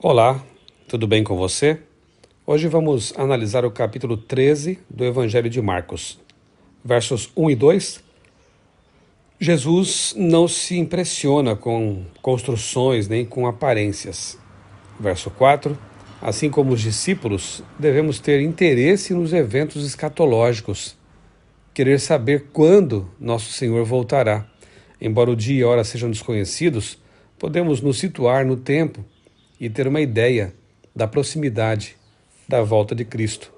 Olá, tudo bem com você? Hoje vamos analisar o capítulo 13 do Evangelho de Marcos, versos 1 e 2. Jesus não se impressiona com construções nem com aparências. Verso 4. Assim como os discípulos, devemos ter interesse nos eventos escatológicos, querer saber quando nosso Senhor voltará. Embora o dia e a hora sejam desconhecidos, podemos nos situar no tempo e ter uma ideia da proximidade da volta de Cristo.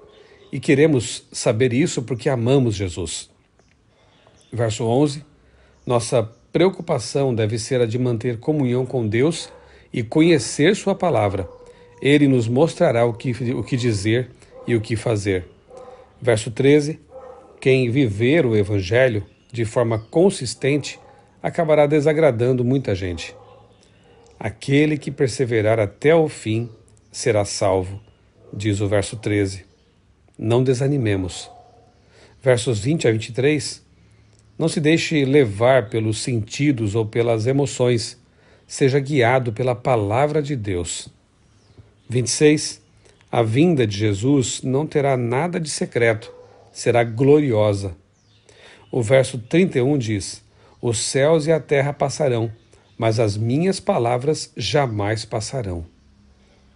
E queremos saber isso porque amamos Jesus. Verso 11: Nossa preocupação deve ser a de manter comunhão com Deus e conhecer Sua palavra. Ele nos mostrará o que, o que dizer e o que fazer. Verso 13: Quem viver o Evangelho de forma consistente acabará desagradando muita gente. Aquele que perseverar até o fim será salvo, diz o verso 13. Não desanimemos. Versos 20 a 23. Não se deixe levar pelos sentidos ou pelas emoções. Seja guiado pela palavra de Deus. 26. A vinda de Jesus não terá nada de secreto, será gloriosa. O verso 31 diz: Os céus e a terra passarão, mas as minhas palavras jamais passarão.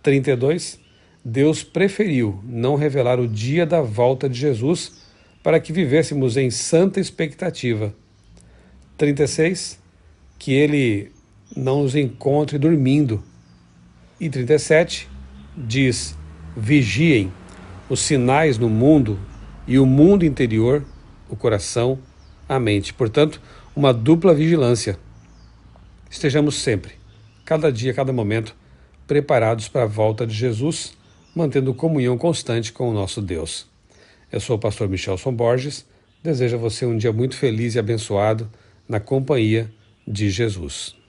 32. Deus preferiu não revelar o dia da volta de Jesus para que vivêssemos em santa expectativa. 36. Que ele não nos encontre dormindo. E 37. Diz: Vigiem, os sinais no mundo e o mundo interior, o coração, a mente. Portanto, uma dupla vigilância estejamos sempre, cada dia, cada momento, preparados para a volta de Jesus, mantendo comunhão constante com o nosso Deus. Eu sou o pastor Michelson Borges, desejo a você um dia muito feliz e abençoado na companhia de Jesus.